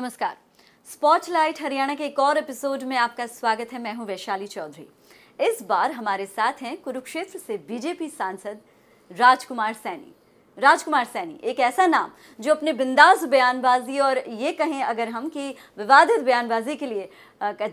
नमस्कार स्पॉटलाइट हरियाणा के एक और एपिसोड में आपका स्वागत है मैं हूं वैशाली चौधरी इस बार हमारे साथ हैं कुरुक्षेत्र से बीजेपी सांसद राजकुमार सैनी राजकुमार सैनी एक ऐसा नाम जो अपने बिंदास बयानबाजी और ये कहें अगर हम कि विवादित बयानबाजी के लिए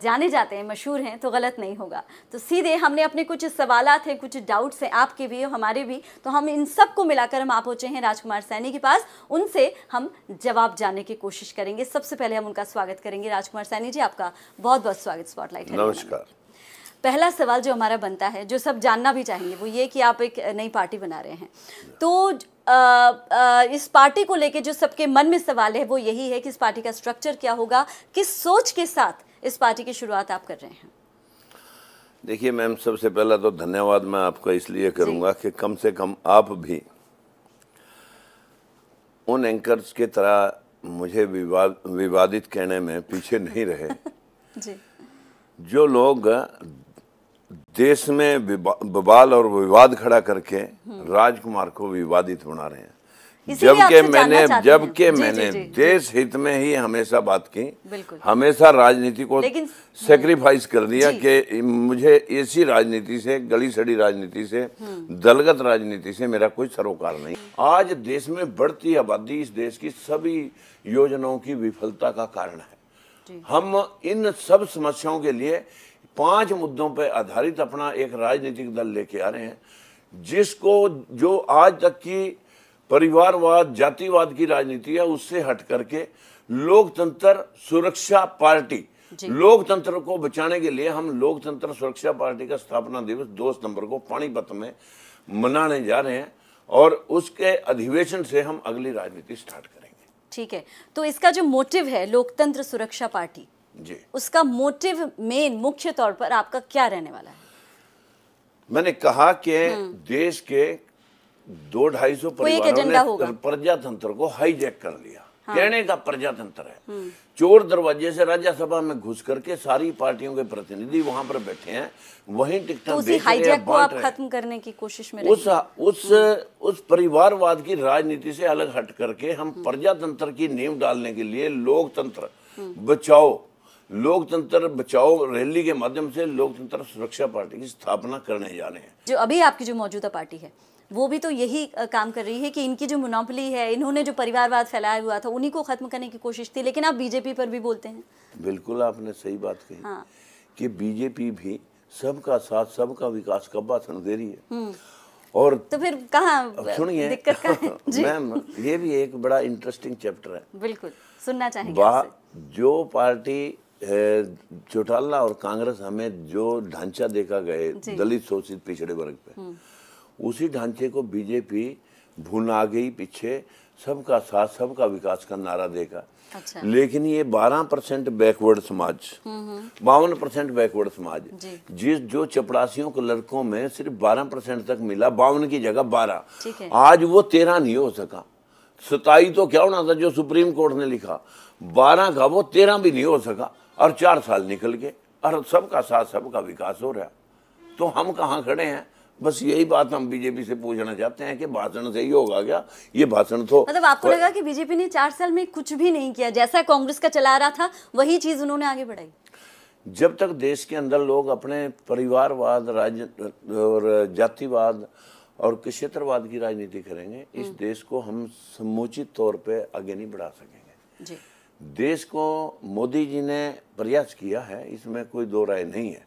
जाने जाते हैं मशहूर हैं तो गलत नहीं होगा तो सीधे हमने अपने कुछ सवाल हैं कुछ डाउट्स हैं आपके भी हमारे भी तो हम इन सब को मिलाकर हम आप पहुँचे हैं राजकुमार सैनी के पास उनसे हम जवाब जानने की कोशिश करेंगे सबसे पहले हम उनका स्वागत करेंगे राजकुमार सैनी जी आपका बहुत बहुत स्वागत स्पॉटलाइट नमस्कार पहला सवाल जो हमारा बनता है जो सब जानना भी चाहेंगे वो ये कि आप एक नई पार्टी बना रहे हैं तो आ, आ, इस पार्टी को लेके जो सबके मन में सवाल है वो यही है कि इस पार्टी का स्ट्रक्चर क्या होगा किस सोच के साथ इस पार्टी की शुरुआत आप कर रहे हैं देखिए मैम सबसे पहला तो धन्यवाद मैं आपका इसलिए करूंगा कि कम से कम आप भी उन एंकर्स की तरह मुझे विवाद विवादित कहने में पीछे नहीं रहे जी। जो लोग देश में बवाल और विवाद खड़ा करके राजकुमार को विवादित बना रहे हैं जबकि मैंने जबकि मैंने जी, जी, देश हित में ही हमेशा बात की हमेशा राजनीति को सेक्रीफाइस कर दिया कि मुझे ऐसी राजनीति से गली सड़ी राजनीति से हम्म। दलगत राजनीति से मेरा कोई सरोकार नहीं आज देश में बढ़ती आबादी इस देश की सभी योजनाओं की विफलता का कारण है हम इन सब समस्याओं के लिए पांच मुद्दों पर आधारित अपना एक राजनीतिक दल लेके आ रहे हैं जिसको जो आज तक की परिवारवाद जातिवाद की राजनीति है उससे हट करके लोकतंत्र सुरक्षा पार्टी लोकतंत्र को बचाने के लिए हम लोकतंत्र सुरक्षा पार्टी का स्थापना दिवस दो सितंबर को पानीपत में मनाने जा रहे हैं और उसके अधिवेशन से हम अगली राजनीति स्टार्ट करेंगे ठीक है तो इसका जो मोटिव है लोकतंत्र सुरक्षा पार्टी जी उसका मोटिव मेन मुख्य तौर पर आपका क्या रहने वाला है मैंने कहा कि हम्म। देश के दो ढाई सौ परिवार प्रजातंत्र को हाईजेक कर लिया हाँ। कहने का प्रजातंत्र है हम्म। चोर दरवाजे से राज्यसभा में घुस करके सारी पार्टियों के प्रतिनिधि वहां पर बैठे हैं वहीं टिकट तो रहे हैं, को आप खत्म करने की कोशिश में उस उस हम्म। उस परिवारवाद की राजनीति से अलग हट करके हम प्रजातंत्र की नींव डालने के लिए लोकतंत्र बचाओ लोकतंत्र बचाओ रैली के माध्यम से लोकतंत्र सुरक्षा पार्टी की स्थापना करने जा रहे हैं जो अभी आपकी जो मौजूदा पार्टी है वो भी तो यही काम कर रही है कि इनकी जो मुनापली है इन्होंने जो परिवारवाद फैलाया हुआ था उन्हीं को खत्म करने की कोशिश थी लेकिन आप बीजेपी पर भी बोलते हैं बिल्कुल आपने सही बात कही हाँ। कि बीजेपी भी सबका साथ सबका विकास का भाषण दे रही है हम्म। और तो फिर कहा सुनिए मैम ये भी एक बड़ा इंटरेस्टिंग चैप्टर है बिल्कुल सुनना चाहिए जो पार्टी चौटाला और कांग्रेस हमें जो ढांचा देखा गए दलित शोषित पिछड़े वर्ग पे हम्म। उसी ढांचे को बीजेपी भून आ गई पीछे सबका साथ सबका विकास का नारा देगा अच्छा। लेकिन ये 12 परसेंट बैकवर्ड समाज हम्म, हम्म। बावन परसेंट बैकवर्ड समाज जिस जो चपड़ासियों को लड़कों में सिर्फ 12 परसेंट तक मिला बावन की जगह 12 आज वो तेरह नहीं हो सका सताई तो क्या होना था जो सुप्रीम कोर्ट ने लिखा बारह का वो तेरह भी नहीं हो सका और चार साल निकल गए और सबका साथ सबका विकास हो रहा तो हम कहाँ खड़े हैं बस यही बात हम बीजेपी से पूछना चाहते हैं कि भाषण से ही होगा क्या ये भाषण तो मतलब आपको लगा कि बीजेपी ने चार साल में कुछ भी नहीं किया जैसा कांग्रेस का चला रहा था वही चीज उन्होंने आगे बढ़ाई जब तक देश के अंदर लोग अपने परिवारवाद राज्य और जातिवाद और क्षेत्रवाद की राजनीति करेंगे इस हम्म। देश को हम समुचित तौर पर आगे नहीं बढ़ा सकेंगे जी देश को मोदी जी ने प्रयास किया है इसमें कोई दो राय नहीं है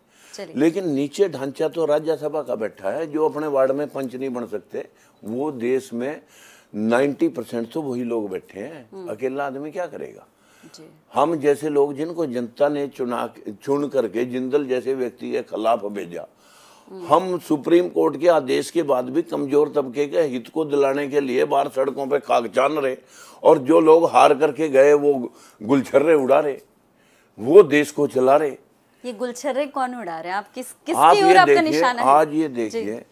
लेकिन नीचे ढांचा तो राज्यसभा का बैठा है जो अपने वार्ड में पंच नहीं बन सकते वो देश में 90 परसेंट तो वही लोग बैठे हैं हम्म। अकेला आदमी क्या करेगा हम जैसे लोग जिनको जनता ने चुना चुन करके जिंदल जैसे व्यक्ति के खिलाफ भेजा हम सुप्रीम कोर्ट के आदेश के बाद भी कमजोर तबके के हित को दिलाने के लिए बाहर सड़कों पर कागजान रहे और जो लोग हार करके गए वो गुलछर्रे उड़ा रहे वो देश को चला रहे ये गुलछर्रे कौन उड़ा रहे आप किस किसकी आप ये आपका निशाना है आज ये देखिए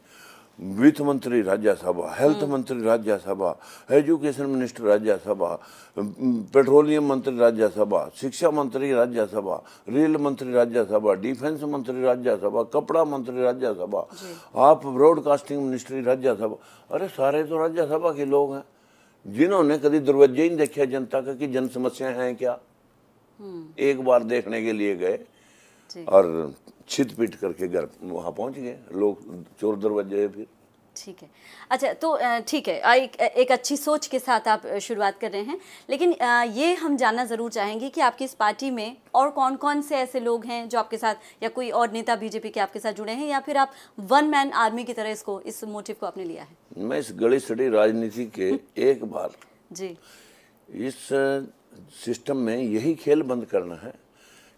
वित्त मंत्री राज्यसभा हेल्थ हम्म। मंत्री Rajya Sabha education minister Rajya Sabha petroleum मंत्री राज्यसभा शिक्षा मंत्री राज्यसभा रेल मंत्री राज्यसभा डिफेंस मंत्री राज्यसभा कपड़ा मंत्री राज्यसभा आप ब्रॉडकास्टिंग मिनिस्ट्री राज्यसभा अरे सारे तो राज्यसभा के लोग हैं जिन्होंने कभी दरवाजे ही देखे जनता का कि जन समस्याएं हैं क्या हम्म। एक बार देखने के लिए गए और छित पीट करके घर वहाँ पहुँच गए लोग चोर दरवाजे फिर ठीक है अच्छा तो ठीक है एक, एक अच्छी सोच के साथ आप शुरुआत कर रहे हैं लेकिन ये हम जानना ज़रूर चाहेंगे कि आपकी इस पार्टी में और कौन कौन से ऐसे लोग हैं जो आपके साथ या कोई और नेता बीजेपी के आपके साथ जुड़े हैं या फिर आप वन मैन आर्मी की तरह इसको इस मोटिव को आपने लिया है मैं इस गड़ी सड़ी राजनीति के हम्म। एक बार जी इस सिस्टम में यही खेल बंद करना है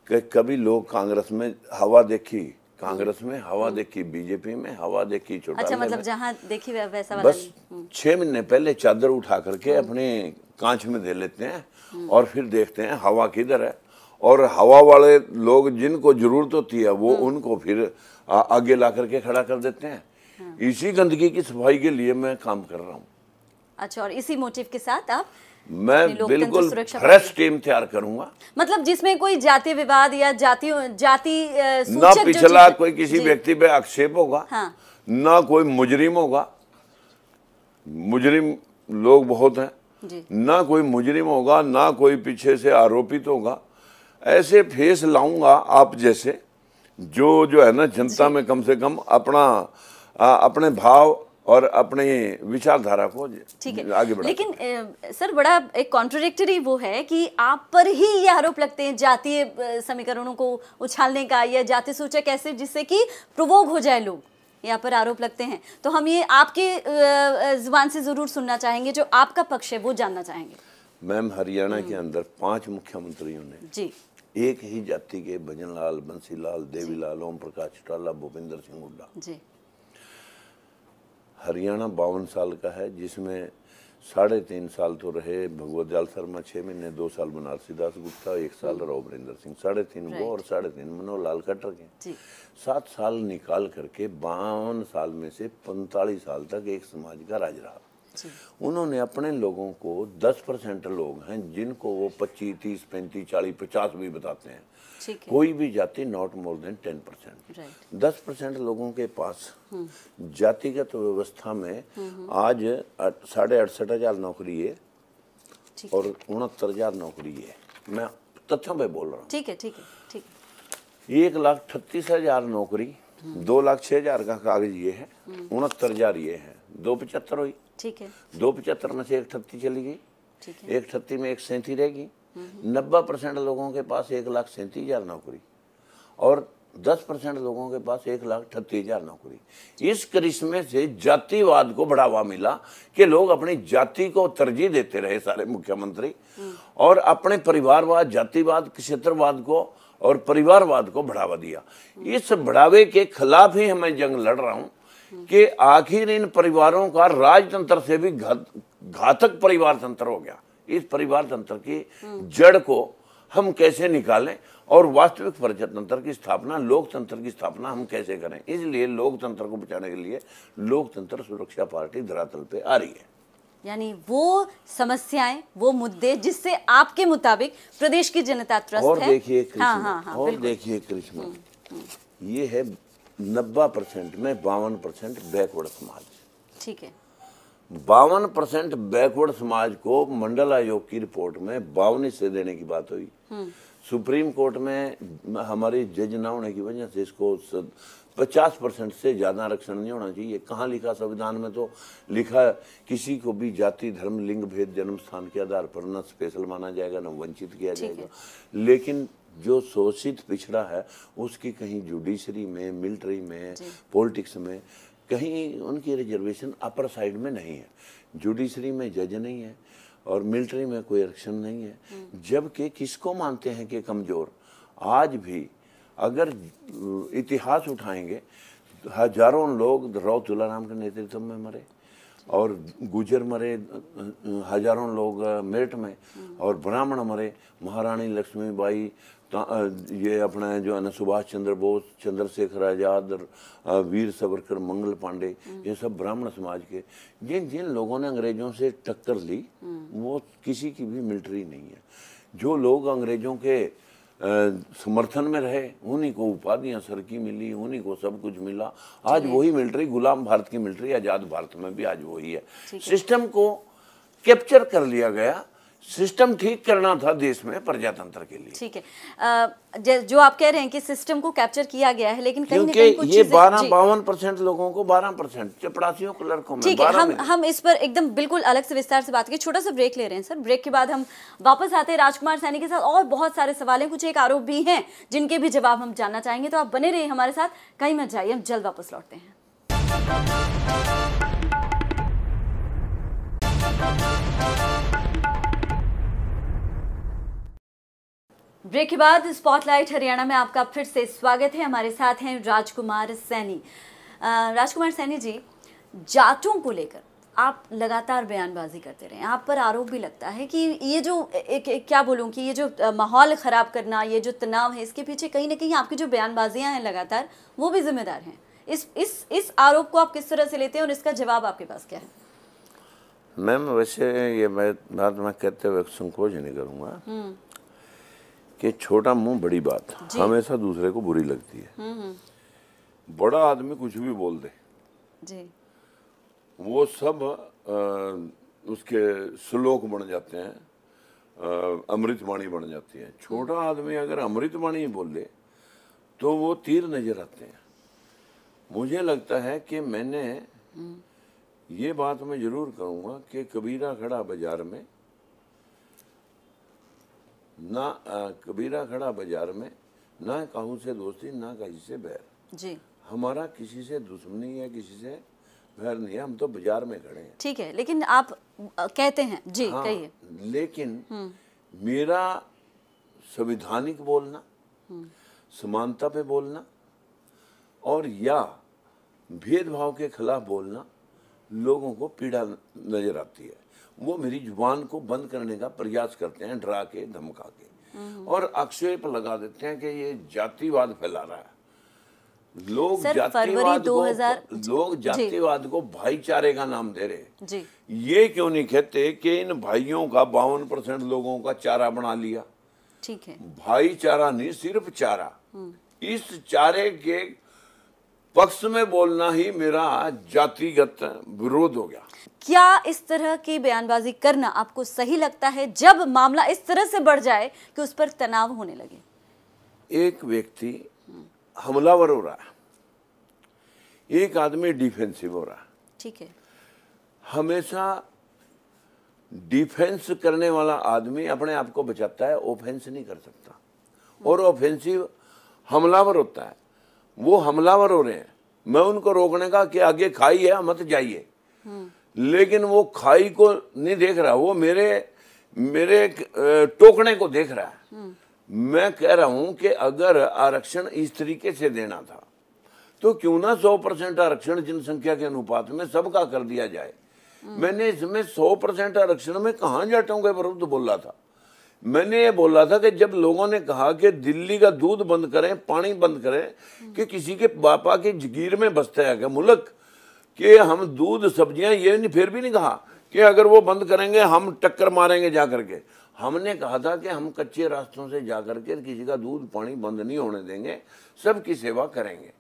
कि कभी लोग कांग्रेस में हवा देखी कांग्रेस में हवा हम्म। देखी बीजेपी में हवा देखी छोटा अच्छा मतलब जहाँ देखी वैसा बस हम्म। छह महीने पहले चादर उठा करके हम्म। अपने कांच में दे लेते हैं और फिर देखते हैं हवा किधर है और हवा वाले लोग जिनको जरूरत होती है वो उनको फिर आगे ला करके खड़ा कर देते हैं हाँ। इसी गंदगी की सफाई के लिए मैं काम कर रहा हूँ अच्छा और इसी मोटिव के साथ आप मैं बिल्कुल फ्रेश टीम तैयार करूंगा मतलब जिसमें कोई जाति विवाद या जाति जाति न पिछला कोई किसी व्यक्ति पे आक्षेप होगा हाँ। ना कोई मुजरिम होगा मुजरिम लोग बहुत हैं ना कोई मुजरिम होगा ना कोई पीछे से आरोपित होगा ऐसे फेस लाऊंगा आप जैसे जो जो है ना जनता में कम से कम अपना आ, अपने भाव और अपने विचारधारा को ठीक है आगे बढ़ा लेकिन ए, सर बड़ा एक कॉन्ट्रोडिक्टरी वो है कि आप पर ही ये आरोप लगते हैं जातीय समीकरणों को उछालने का या जाति सूचक ऐसे जिससे कि प्रोवोक हो जाए लोग यहाँ पर आरोप लगते हैं तो हम ये आपके जुबान से ज़रूर सुनना चाहेंगे जो आपका पक्ष है वो जानना चाहेंगे मैम हरियाणा के हम्म। अंदर पांच मुख्यमंत्रियों ने जी एक ही जाति के भजन लाल बंसी लाल देवी लाल ओम प्रकाश चौटाला भूपिंदर सिंह हुड्डा जी हरियाणा बावन साल का है जिसमें साढ़े तीन साल तो रहे भगवत जाल शर्मा छः महीने दो साल बनारसी दास गुप्ता एक साल हम्म। राव बरेंद्र सिंह साढ़े तीन वो और साढ़े तीन मनोहर लाल खट्टर के सात साल निकाल करके बावन साल में से पैंतालीस साल तक एक समाज का राज रहा उन्होंने अपने लोगों को दस परसेंट लोग हैं जिनको वो पच्चीस तीस पैंतीस चालीस पचास भी बताते हैं कोई भी जाति not more than ten percent दस परसेंट लोगों के पास हम्म। जातिगत व्यवस्था में हम्म। आज साढ़े अड़सठ हजार नौकरी है और उनहत्तर हजार नौकरी है मैं तथ्यों पे बोल रहा हूँ ठीक है ठीक है ठीक है एक लाख छत्तीस हजार नौकरी हम्म। दो लाख छह हजार का कागज ये है उनहत्तर हजार ये है दो पचहत्तर हुई ठीक है दो पचहत्तर में से एक ठत्ती चली गई एक ठत्ती में एक सैंती रहेगी नब्बे परसेंट लोगों के पास एक लाख सैंतीस हज़ार नौकरी और दस परसेंट लोगों के पास एक लाख अठतीस हजार नौकरी इस करिश्मे से जातिवाद को बढ़ावा मिला कि लोग अपनी जाति को तरजीह देते रहे सारे मुख्यमंत्री और अपने परिवारवाद जातिवाद क्षेत्रवाद को और परिवारवाद को बढ़ावा दिया इस बढ़ावे के खिलाफ ही मैं जंग लड़ रहा हूं कि आखिर इन परिवारों का राजतंत्र से भी घातक परिवार तंत्र हो गया इस परिवार तंत्र की जड़ को हम कैसे निकालें और वास्तविक प्रजातंत्र की स्थापना लोकतंत्र की स्थापना हम कैसे करें इसलिए लोकतंत्र को बचाने के लिए लोकतंत्र सुरक्षा पार्टी धरातल पे आ रही है यानी वो समस्याएं वो मुद्दे जिससे आपके मुताबिक प्रदेश की जनता त्रस्त और है देखिए हाँ, हाँ, हाँ, और देखिए कृष्ण हम्म, हम्म। ये है नब्बे परसेंट में बावन परसेंट बैकवर्ड समाज ठीक है बावन परसेंट बैकवर्ड समाज को मंडल आयोग की रिपोर्ट में बावन हिस्से देने की बात हुई हम्म। सुप्रीम कोर्ट में हमारी जज ना होने की वजह से इसको पचास परसेंट से ज़्यादा आरक्षण नहीं होना चाहिए कहाँ लिखा संविधान में तो लिखा किसी को भी जाति धर्म लिंग भेद जन्म स्थान के आधार पर न स्पेशल माना जाएगा न वंचित किया जाएगा लेकिन जो शोषित पिछड़ा है उसकी कहीं जुडिशरी में मिलिट्री में पॉलिटिक्स में कहीं उनकी रिजर्वेशन अपर साइड में नहीं है जुडिशरी में जज नहीं है और मिलिट्री में कोई आरक्षण नहीं है हम्म। जबकि किसको मानते हैं कि कमज़ोर आज भी अगर इतिहास उठाएंगे हजारों लोग राव तुलाराम के नेतृत्व में मरे और गुजर मरे हजारों लोग मेरठ में और ब्राह्मण मरे महारानी लक्ष्मीबाई ये अपना जो है ना सुभाष चंद्र बोस चंद्रशेखर आजाद वीर सावरकर मंगल पांडे ये सब ब्राह्मण समाज के जिन जिन लोगों ने अंग्रेजों से टक्कर ली हम्म। वो किसी की भी मिलिट्री नहीं है जो लोग अंग्रेजों के समर्थन में रहे उन्हीं को उपाधियां सरकी मिली उन्हीं को सब कुछ मिला आज वही मिलिट्री गुलाम भारत की मिलिट्री आज़ाद भारत में भी आज वही है सिस्टम को कैप्चर कर लिया गया सिस्टम ठीक करना था देश में प्रजातंत्र के लिए ठीक है जो आप कह रहे हैं कि सिस्टम को कैप्चर किया गया है लेकिन कहीं कहीं कुछ ये बारह बावन परसेंट लोगों को बारह परसेंट चपरासियों क्लर्कों में ठीक है हम हम इस पर एकदम बिल्कुल अलग से विस्तार से बात करें छोटा सा ब्रेक ले रहे हैं सर ब्रेक के बाद हम वापस आते हैं राजकुमार सैनी के साथ और बहुत सारे सवाल हैं कुछ एक आरोप भी हैं जिनके भी जवाब हम जानना चाहेंगे तो आप बने रहिए हमारे साथ कहीं मत जाइए हम जल्द वापस लौटते हैं ब्रेक के बाद स्पॉटलाइट हरियाणा में आपका फिर से स्वागत है हमारे साथ हैं राजकुमार सैनी राजकुमार सैनी जी जाटों को लेकर आप लगातार बयानबाजी करते रहे आप पर आरोप भी लगता है कि ये जो एक, एक क्या बोलूँ कि ये जो माहौल ख़राब करना ये जो तनाव है इसके पीछे कहीं ना कहीं आपकी जो बयानबाजियाँ हैं लगातार वो भी जिम्मेदार हैं इस इस इस आरोप को आप किस तरह से लेते हैं और इसका जवाब आपके पास क्या है मैम वैसे ये मैं बात मैं कहते हुए संकोच नहीं करूँगा हम्म। कि छोटा मुंह बड़ी बात हमेशा दूसरे को बुरी लगती है हम्म, हम्म। बड़ा आदमी कुछ भी बोल दे जी। वो सब आ, उसके श्लोक बन जाते हैं अमृतवाणी बन जाती है छोटा आदमी अगर अमृतवाणी बोल दे तो वो तीर नजर आते हैं मुझे लगता है कि मैंने हम्म। ये बात मैं जरूर कहूंगा कि कबीरा खड़ा बाजार में ना आ, कबीरा खड़ा बाजार में ना कहूँ से दोस्ती ना कहीं से बैर जी हमारा किसी से दुश्मनी है किसी से बैर नहीं है हम तो बाजार में खड़े हैं ठीक है लेकिन आप कहते हैं जी हाँ, कहिए लेकिन हम्म। मेरा संविधानिक बोलना हम्म। समानता पे बोलना और या भेदभाव के खिलाफ बोलना लोगों को पीड़ा नजर आती है वो मेरी जुबान को बंद करने का प्रयास करते हैं डरा के धमका के हम्म। और आक्षेप लगा देते हैं कि ये जातिवाद फैला रहा है लोग जातिवाद को लोग जातिवाद को भाईचारे का नाम दे रहे जी। ये क्यों नहीं कहते कि इन भाइयों का बावन परसेंट लोगों का चारा बना लिया ठीक है भाईचारा नहीं सिर्फ चारा हम्म। इस चारे के पक्ष में बोलना ही मेरा जातिगत विरोध हो गया क्या इस तरह की बयानबाजी करना आपको सही लगता है जब मामला इस तरह से बढ़ जाए कि उस पर तनाव होने लगे एक व्यक्ति हमलावर हो रहा है एक आदमी डिफेंसिव हो रहा है ठीक है हमेशा डिफेंस करने वाला आदमी अपने आप को बचाता है ऑफेंस नहीं कर सकता और ऑफेंसिव हमलावर होता है वो हमलावर हो रहे हैं मैं उनको रोकने का कि आगे खाई है मत जाइए हम्म। लेकिन वो खाई को नहीं देख रहा वो मेरे मेरे टोकने को देख रहा है हम्म। मैं कह रहा हूं कि अगर आरक्षण इस तरीके से देना था तो क्यों ना 100 परसेंट आरक्षण जनसंख्या के अनुपात में सबका कर दिया जाए हम्म। मैंने इसमें 100 परसेंट आरक्षण में कहा जाटों के विरुद्ध बोला था मैंने ये बोला था कि जब लोगों ने कहा कि दिल्ली का दूध बंद करें पानी बंद करें कि किसी के पापा की जगीर में बसता है क्या मुल्क कि हम दूध सब्जियां ये नहीं फिर भी नहीं कहा कि अगर वो बंद करेंगे हम टक्कर मारेंगे जा करके हमने कहा था कि हम कच्चे रास्तों से जा करके किसी का दूध पानी बंद नहीं होने देंगे सबकी सेवा करेंगे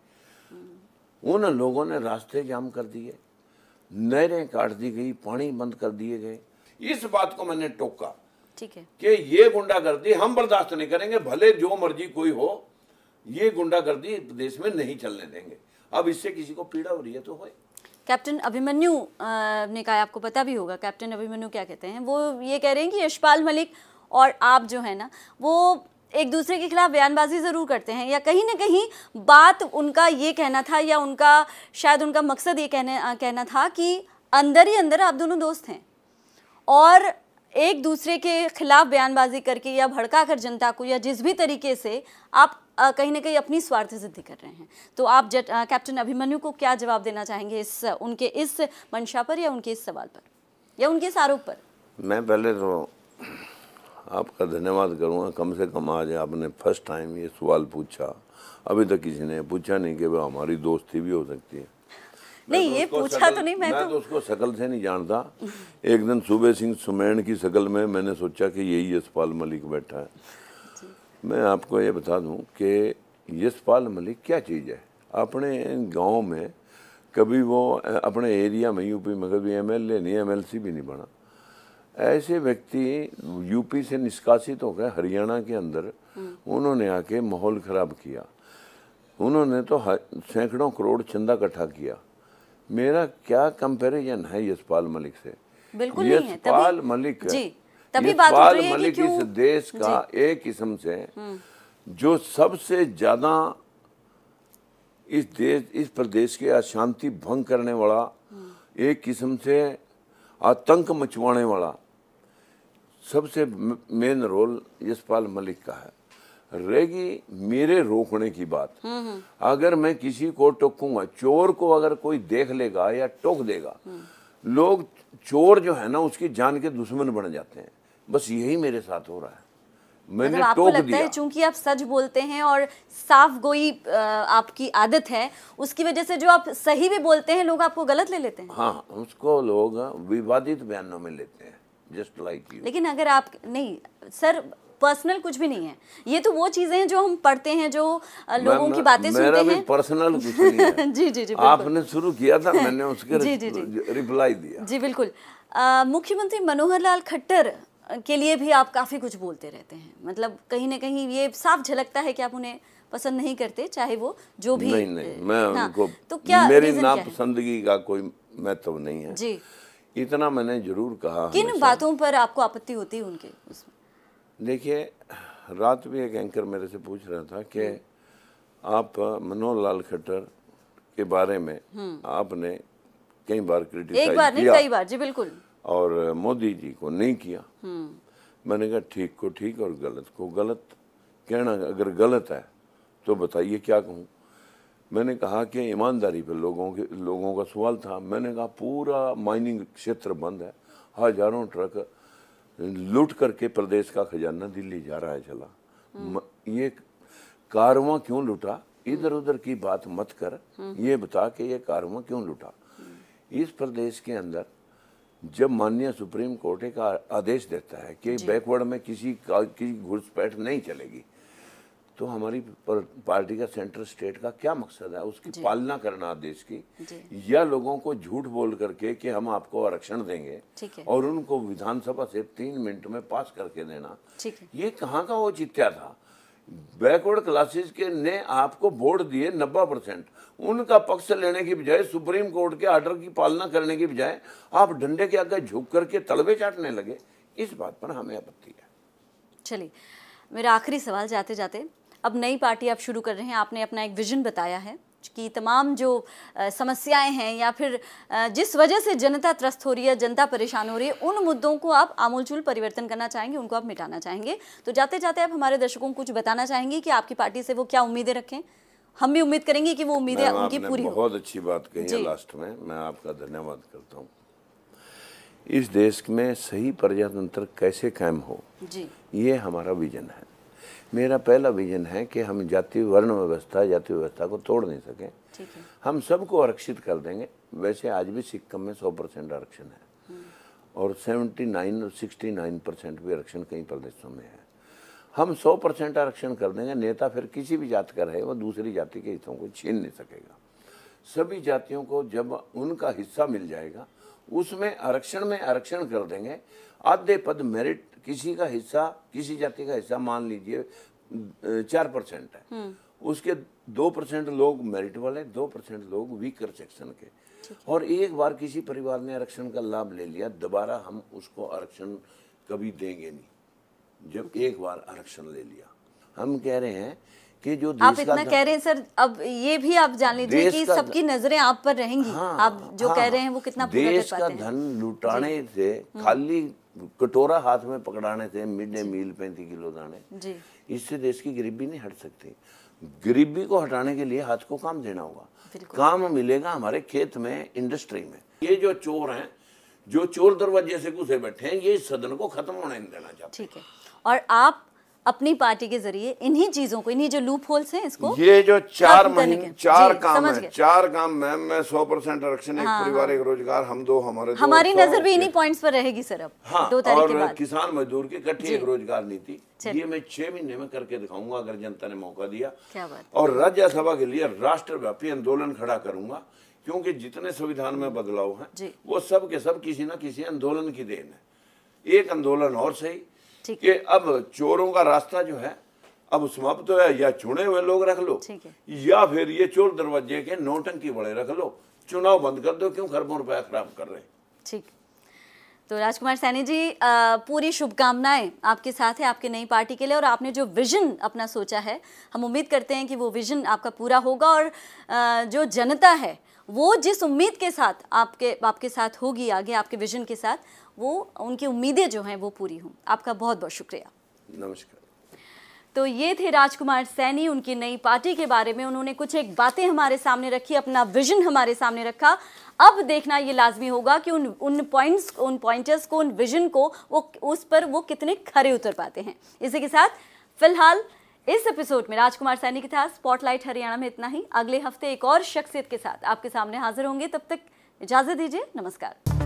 उन लोगों ने रास्ते जाम कर दिए नहरें काट दी गई पानी बंद कर दिए गए इस बात को मैंने टोका ठीक है कि ये गुंडागर्दी हम बर्दाश्त नहीं करेंगे भले जो मर्जी कोई हो ये गुंडागर्दी प्रदेश में नहीं चलने देंगे अब इससे किसी को पीड़ा हो रही है तो हो कैप्टन अभिमन्यु ने कहा आपको पता भी होगा कैप्टन अभिमन्यु क्या कहते हैं वो ये कह रहे हैं कि यशपाल मलिक और आप जो है ना वो एक दूसरे के खिलाफ बयानबाजी ज़रूर करते हैं या कहीं ना कहीं बात उनका ये कहना था या उनका शायद उनका मकसद ये कहने कहना था कि अंदर ही अंदर आप दोनों दोस्त हैं और एक दूसरे के खिलाफ बयानबाजी करके या भड़का कर जनता को या जिस भी तरीके से आप कहीं ना कहीं अपनी स्वार्थ सिद्धि कर रहे हैं तो आप जट कैप्टन अभिमन्यु को क्या जवाब देना चाहेंगे इस उनके इस मंशा पर या उनके इस सवाल पर या उनके इस आरोप पर मैं पहले तो आपका धन्यवाद करूँगा कम से कम आज आपने फर्स्ट टाइम ये सवाल पूछा अभी तक किसी ने पूछा नहीं कि वह हमारी दोस्ती भी हो सकती है नहीं तो ये पूछा तो नहीं मैं तो-, तो उसको शकल से नहीं जानता एक दिन सुबह सिंह सुमैन की शकल में मैंने सोचा कि यही यशपाल मलिक बैठा है मैं आपको ये बता दूं कि यशपाल मलिक क्या चीज़ है अपने गांव में कभी वो अपने एरिया में यूपी में कभी एम एल नहीं एम भी नहीं बना ऐसे व्यक्ति यूपी से निष्कासित होकर हरियाणा के अंदर उन्होंने आके माहौल ख़राब किया उन्होंने तो सैकड़ों करोड़ चंदा इकट्ठा किया मेरा क्या कंपैरिजन है यशपाल मलिक से बिल्कुल यशपाल मलिक जी, तभी बात हो रही है मलिक कि इस देश का एक किस्म से हम्म। जो सबसे ज्यादा इस देश इस प्रदेश के अशांति भंग करने वाला हम्म। एक किस्म से आतंक मचवाने वाला सबसे मेन रोल यशपाल मलिक का है रहेगी मेरे रोकने की बात हम्म, हम्म। अगर मैं किसी को टोकूंगा चोर को अगर कोई देख लेगा या टोक देगा हम्म। लोग चोर जो है ना उसकी जान के दुश्मन बन जाते हैं बस यही मेरे साथ हो रहा है मैंने मतलब आपको लगता दिया। है चूंकि आप सच बोलते हैं और साफ गोई आपकी आदत है उसकी वजह से जो आप सही भी बोलते हैं लोग आपको गलत ले लेते हैं हाँ उसको लोग विवादित बयानों में लेते हैं जस्ट लाइक like यू लेकिन अगर आप नहीं सर पर्सनल कुछ भी नहीं है ये तो वो चीजें हैं जो हम पढ़ते हैं जो लोगों की बातें सुनते हैं पर्सनल कुछ नहीं है। जी जी जी आपने शुरू किया था मैंने उसके जी जी जी रिप्लाई दिया जी बिल्कुल मुख्यमंत्री मनोहर लाल खट्टर के लिए भी आप काफ़ी कुछ बोलते रहते हैं मतलब कहीं ना कहीं ये साफ झलकता है कि आप उन्हें पसंद नहीं करते चाहे वो जो भी नहीं नहीं मैं हाँ, उनको तो क्या मेरी नापसंदगी का कोई महत्व नहीं है जी इतना मैंने जरूर कहा किन बातों पर आपको आपत्ति होती है उनके उसमें देखिए रात भी एक एंकर मेरे से पूछ रहा था कि हम्म। आप मनोहर लाल खट्टर के बारे में हम्म। आपने कई बार क्रिटिसाइज किया नहीं कई बार जी बिल्कुल और मोदी जी को नहीं किया हम्म। मैंने कहा ठीक को ठीक और गलत को गलत कहना अगर गलत है तो बताइए क्या कहूँ मैंने कहा कि ईमानदारी पर लोगों के लोगों का सवाल था मैंने कहा पूरा माइनिंग क्षेत्र बंद है हजारों ट्रक लूट करके प्रदेश का खजाना दिल्ली जा रहा है चला ये कारवा क्यों लुटा इधर उधर की बात मत कर ये बता के ये कारवा क्यों लुटा इस प्रदेश के अंदर जब माननीय सुप्रीम कोर्ट का आदेश देता है कि बैकवर्ड में किसी का किसी घुसपैठ नहीं चलेगी तो हमारी पार्टी का सेंट्रल स्टेट का क्या मकसद है उसकी पालना करना देश की या लोगों को झूठ बोल करके कि हम आपको आरक्षण देंगे और उनको विधानसभा से तीन मिनट में पास करके देना ये कहाँ का औचित्य था बैकवर्ड क्लासेस के ने आपको वोट दिए नब्बे परसेंट उनका पक्ष लेने की बजाय सुप्रीम कोर्ट के आर्डर की पालना करने की बजाय आप डंडे के आगे झुक करके तलबे चाटने लगे इस बात पर हमें आपत्ति है चलिए मेरा आखिरी सवाल जाते जाते अब नई पार्टी आप शुरू कर रहे हैं आपने अपना एक विजन बताया है कि तमाम जो समस्याएं हैं या फिर जिस वजह से जनता त्रस्त हो रही है जनता परेशान हो रही है उन मुद्दों को आप आमूलचूल परिवर्तन करना चाहेंगे उनको आप मिटाना चाहेंगे तो जाते जाते आप हमारे दर्शकों को कुछ बताना चाहेंगे कि आपकी पार्टी से वो क्या उम्मीदें रखें हम भी उम्मीद करेंगे कि वो उम्मीदें उनकी पूरी बहुत अच्छी बात कही लास्ट में मैं आपका धन्यवाद करता हूँ इस देश में सही प्रजातंत्र कैसे कायम हो जी ये हमारा विजन है मेरा पहला विजन है कि हम जाति वर्ण व्यवस्था जाति व्यवस्था को तोड़ नहीं सकें हम सबको आरक्षित कर देंगे वैसे आज भी सिक्किम में 100 परसेंट आरक्षण है हम्म। और 79 और 69 परसेंट भी आरक्षण कई प्रदेशों में है हम 100 परसेंट आरक्षण कर देंगे नेता फिर किसी भी जात का रहे वो दूसरी जाति के हितों को छीन नहीं सकेगा सभी जातियों को जब उनका हिस्सा मिल जाएगा उसमें आरक्षण में आरक्षण कर देंगे आधे पद मेरिट किसी का हिस्सा किसी जाति का हिस्सा मान लीजिए चार परसेंट है हम्म। उसके दो परसेंट लोग मेरिट वाले दो परसेंट लोग वीकर सेक्शन के और एक बार किसी परिवार ने आरक्षण का लाभ ले लिया दोबारा हम उसको आरक्षण कभी देंगे नहीं जब एक बार आरक्षण ले लिया हम कह रहे हैं कि जो देश आप इतना का कह रहे हैं सर अब ये भी आप जान लीजिए कि सबकी नजरें आप पर रहेंगी हाँ, आप जो हाँ, कह हाँ। रहे हैं वो कितना देश का धन लुटाने से हम्म। खाली कटोरा हाथ में पकड़ाने से मिड डे मील पैंतीस किलो दाने इससे देश की गरीबी नहीं हट सकती गरीबी को हटाने के लिए हाथ को काम देना होगा काम मिलेगा हमारे खेत में इंडस्ट्री में ये जो चोर हैं जो चोर दरवाजे से घुसे बैठे हैं ये सदन को खत्म होने देना चाहते ठीक है और आप अपनी पार्टी के जरिए इन्हीं चीजों को इन्हीं जो लूप होल्स है इसको ये जो चार महीने चार काम है चार काम मैम मैं सौ परसेंट आरक्षण एक हाँ, परिवार हाँ। एक रोजगार हम दो हमारे हमारी नजर भी इन्हीं पॉइंट्स पर रहेगी सर अब हाँ, दो तारीख किसान मजदूर की इकट्ठी एक रोजगार नीति ये मैं छह महीने में करके दिखाऊंगा अगर जनता ने मौका दिया क्या बात और राज्यसभा के लिए राष्ट्रव्यापी आंदोलन खड़ा करूंगा क्योंकि जितने संविधान में बदलाव हैं वो सब के सब किसी ना किसी आंदोलन की देन है एक आंदोलन और सही कि अब चोरों का रास्ता जो है अब समाप्त हो तो है या चुने हुए लोग रख लो या फिर ये चोर दरवाजे के नोटंकी बड़े रख लो चुनाव बंद कर दो क्यों खरबों रुपया खराब कर रहे ठीक तो राजकुमार सैनी जी आ, पूरी शुभकामनाएं आपके साथ है आपके नई पार्टी के लिए और आपने जो विजन अपना सोचा है हम उम्मीद करते हैं कि वो विजन आपका पूरा होगा और आ, जो जनता है वो जिस उम्मीद के साथ आपके आपके साथ होगी आगे आपके विजन के साथ वो उनकी उम्मीदें जो हैं वो पूरी हों आपका बहुत बहुत शुक्रिया नमस्कार तो ये थे राजकुमार सैनी उनकी नई पार्टी के बारे में उन्होंने कुछ एक बातें हमारे सामने रखी अपना विजन हमारे सामने रखा अब देखना ये लाजमी होगा कि उन उन पॉइंट्स उन पॉइंटर्स को उन विजन को वो उस पर वो कितने खरे उतर पाते हैं इसी के साथ फिलहाल इस एपिसोड में राजकुमार सैनी के था स्पॉटलाइट हरियाणा में इतना ही अगले हफ्ते एक और शख्सियत के साथ आपके सामने हाजिर होंगे तब तक इजाज़त दीजिए नमस्कार